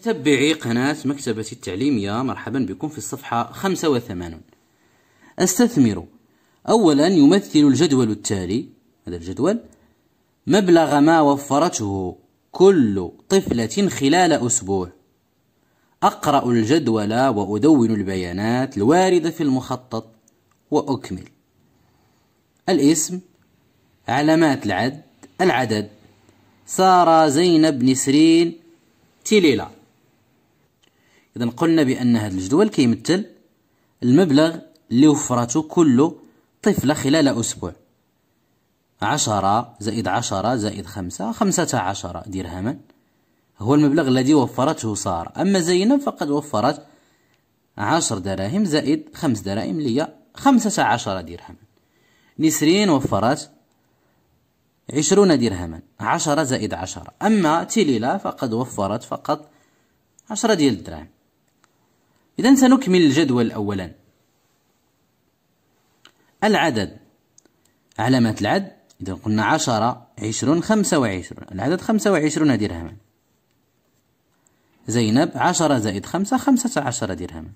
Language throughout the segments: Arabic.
متابعي قناة مكتبة التعليمية مرحبا بكم في الصفحة 85 استثمر أولا يمثل الجدول التالي هذا الجدول مبلغ ما وفرته كل طفلة خلال أسبوع أقرأ الجدول وأدون البيانات الواردة في المخطط وأكمل الاسم علامات العد العدد سارة زينب نسرين تليلا إذا قلنا بأن هذا الجدول كيمثل المبلغ اللي وفرته كل طفلة خلال أسبوع عشرة زائد عشرة زائد خمسة خمسة درهما هو المبلغ الذي وفرته سارة أما زينب فقد وفرت عشر دراهم زائد خمس دراهم اللي هي خمسة درهما نسرين وفرت عشرون درهما عشرة زائد عشرة أما تليلة فقد وفرت فقط عشرة ديال الدراهم إذا سنكمل الجدول أولا العدد علامات العد إذا قلنا عشرة عشرون خمسة وعشرون العدد خمسة وعشرون درهما زينب عشرة زائد خمسة خمسة عشر درهما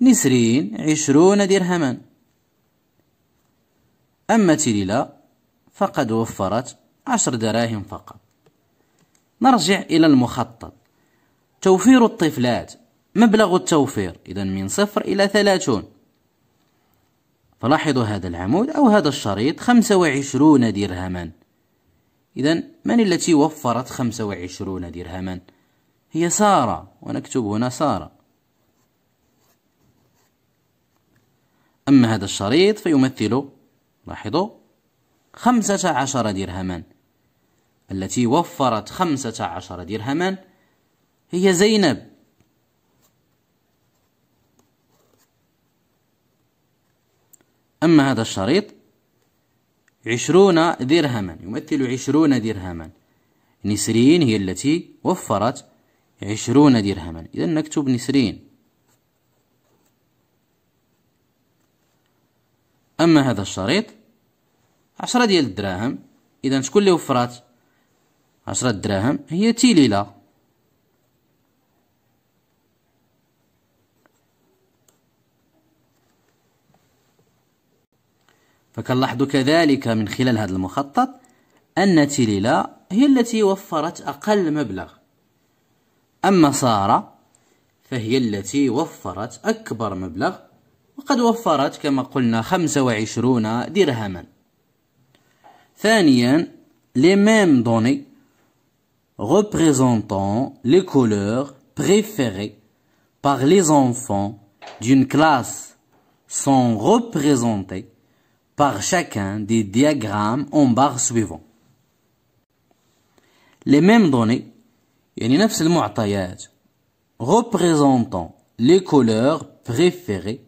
نسرين عشرون درهما أما تليلا فقد وفرت عشر دراهم فقط نرجع إلى المخطط توفير الطفلات مبلغ التوفير إذا من صفر إلى ثلاثون فلاحظوا هذا العمود أو هذا الشريط خمسة وعشرون درهما إذا من التي وفرت خمسة وعشرون درهما هي سارة ونكتب هنا سارة أما هذا الشريط فيمثل لاحظوا خمسة عشر درهما التي وفرت خمسة عشر درهما هي زينب تم هذا الشريط عشرون درهما يمثل عشرون درهما نسرين هي التي وفرت عشرون درهما إذا نكتب نسرين أما هذا الشريط عشرة ديال الدراهم إذا شكون اللي وفرات عشرة دراهم هي تيليلا فكنلاحظوا كذلك من خلال هذا المخطط أن تيليلا هي التي وفرت أقل مبلغ أما سارة فهي التي وفرت أكبر مبلغ وقد وفرت كما قلنا 25 درهما ثانيا لي ميم دوني ريبريزونطون لي كولور بريفيري par les enfants d'une classe sont représentées par chacun des diagrammes en barre suivant. Les mêmes données, يعني représentant les couleurs préférées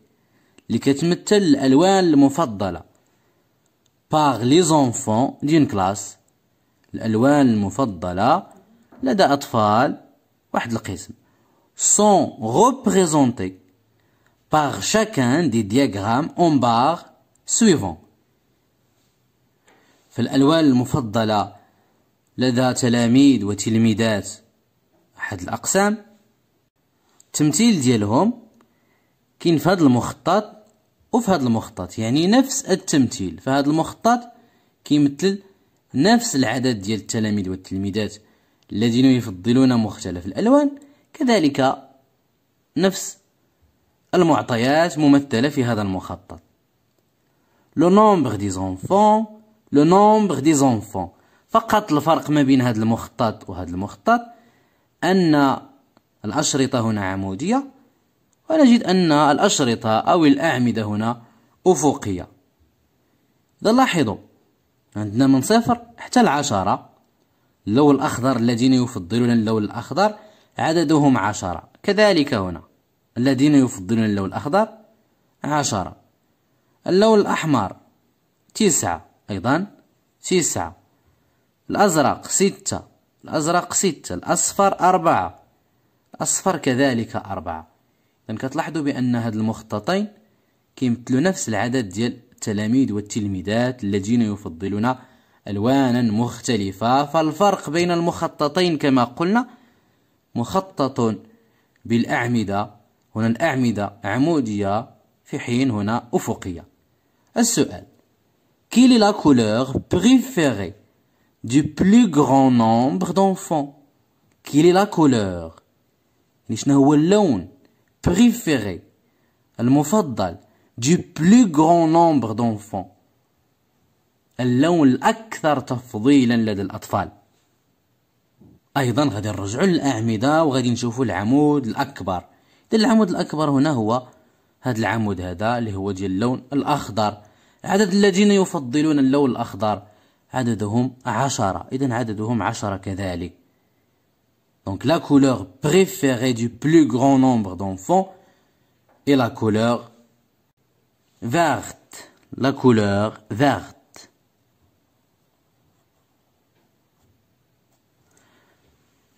اللي كتمثل par les enfants d'une classe sont représentés par chacun des diagrammes en barre سويفون فالألوان المفضلة لدى تلاميذ وتلميذات أحد الأقسام التمثيل ديالهم كاين في هذا المخطط وفي هذا المخطط يعني نفس التمثيل هذا المخطط كيمثل نفس العدد ديال التلاميذ والتلميذات الذين يفضلون مختلف الألوان كذلك نفس المعطيات ممثلة في هذا المخطط لو نومبر دي زونفون لو نومبر دي زونفون فقط الفرق ما بين هذا المخطط وهذا المخطط أن الأشرطة هنا عمودية ونجد أن الأشرطة أو الأعمدة هنا أفقية إذا لاحظوا عندنا من صفر حتى العشرة اللون الأخضر الذين يفضلون اللون الأخضر عددهم عشرة كذلك هنا الذين يفضلون اللون الأخضر عشرة اللون الأحمر تسعة أيضا تسعة الأزرق ستة الأزرق ستة الأصفر أربعة الأصفر كذلك أربعة إذن كتلاحظوا بأن هاد المخططين كيمثلوا نفس العدد ديال التلاميذ والتلميذات الذين يفضلون ألوانا مختلفة فالفرق بين المخططين كما قلنا مخطط بالأعمدة هنا الأعمدة عمودية في حين هنا أفقية السؤال كيلي لا كولور بريفيري دو بلو غران نومبر دونفون كيلي لا كولور يعني شنو هو اللون بريفيري المفضل دو بلو غران نومبر دونفون اللون الأكثر تفضيلا لدى الأطفال أيضا غادي نرجعوا للأعمدة وغادي نشوفوا العمود الأكبر العمود الأكبر هنا هو هذا العمود هذا اللي هو ديال اللون الأخضر عدد الذين يفضلون اللون الأخضر عددهم عشرة إذا عددهم عشرة كذلك Donc la couleur préférée du plus grand nombre d'enfants est la couleur verte. La couleur verte.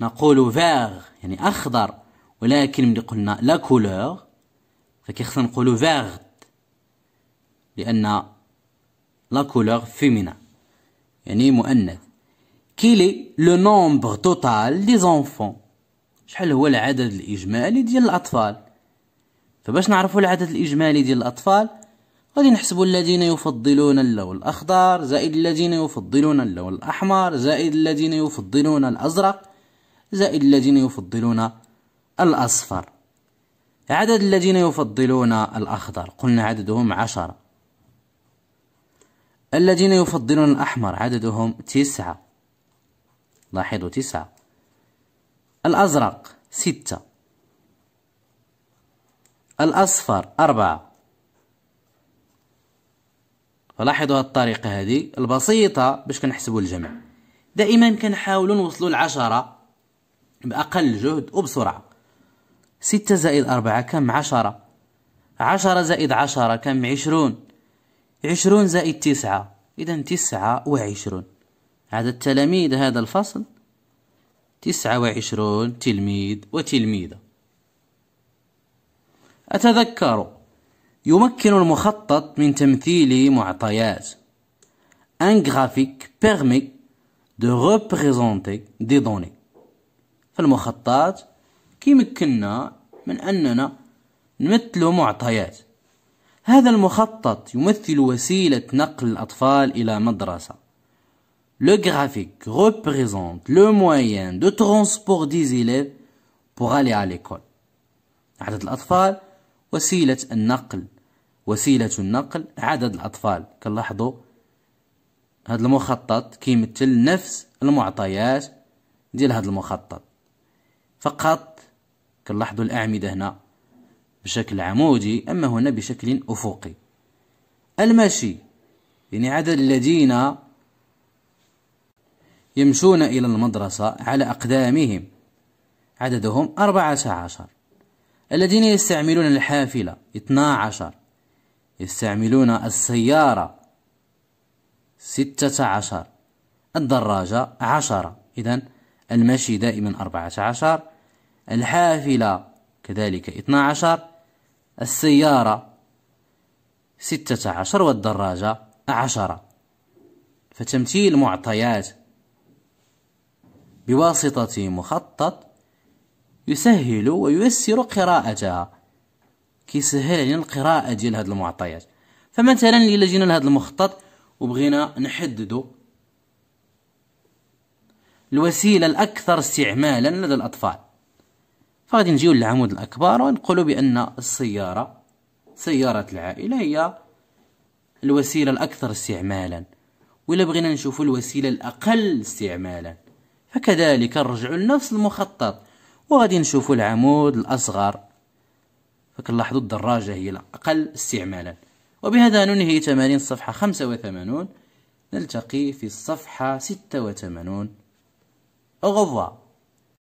نقول vert يعني أخضر ولكن ملي قلنا لا كولور فكيخصنا نقولو فيرد لأن لا كولور فيمينا يعني مؤنث كيلي لو نومبر توتال دي زونفون شحال هو العدد الاجمالي ديال الاطفال فباش نعرفوا العدد الاجمالي ديال الاطفال غادي نحسبوا الذين يفضلون اللون الاخضر زائد الذين يفضلون اللون الاحمر زائد الذين يفضلون الازرق زائد الذين يفضلون الاصفر عدد الذين يفضلون الاخضر قلنا عددهم عشرة الذين يفضلون الأحمر عددهم تسعة لاحظوا تسعة الأزرق ستة الأصفر أربعة فلاحظوا الطريقة هذه البسيطة باش كنحسبوا الجمع دائما كنحاولوا نوصلوا العشرة بأقل جهد وبسرعة ستة زائد أربعة كم عشرة عشرة زائد عشرة كم عشرون عشرون زائد تسعة إذا تسعة وعشرون عدد تلاميذ هذا الفصل تسعة وعشرون تلميذ وتلميذة أتذكر يمكن المخطط من تمثيل معطيات ان غرافيك permet دو ريبريزونتي دي دوني فالمخطط كيمكننا من أننا نمثل معطيات هذا المخطط يمثل وسيلة نقل الأطفال إلى مدرسة. Le graphique représente le moyen de transport des élèves pour aller à l'école. عدد الأطفال وسيلة النقل وسيلة النقل عدد الأطفال كنلاحظوا هذا المخطط كيمثل نفس المعطيات ديال هذا المخطط فقط كنلاحظوا الأعمدة هنا بشكل عمودي أما هنا بشكل أفقي المشي يعني عدد الذين يمشون إلى المدرسة على أقدامهم عددهم أربعة عشر الذين يستعملون الحافلة اثنا عشر يستعملون السيارة ستة عشر الدراجة عشرة إذا المشي دائما أربعة عشر الحافلة كذلك اثنا عشر السيارة ستة عشر والدراجة عشرة فتمثيل معطيات بواسطة مخطط يسهل وييسر قراءتها كيسهل علينا القراءة ديال هاد المعطيات فمثلا إلا جينا لهاد المخطط وبغينا نحددو الوسيلة الأكثر استعمالا لدى الأطفال فغادي نجيو للعمود الأكبر ونقولوا بأن السيارة سيارة العائلة هي الوسيلة الأكثر استعمالا ولا بغينا نشوفوا الوسيلة الأقل استعمالا فكذلك نرجعوا لنفس المخطط وغادي نشوفوا العمود الأصغر فكنلاحظوا الدراجة هي الأقل استعمالا وبهذا ننهي تمارين الصفحة 85 نلتقي في الصفحة 86 أغفوار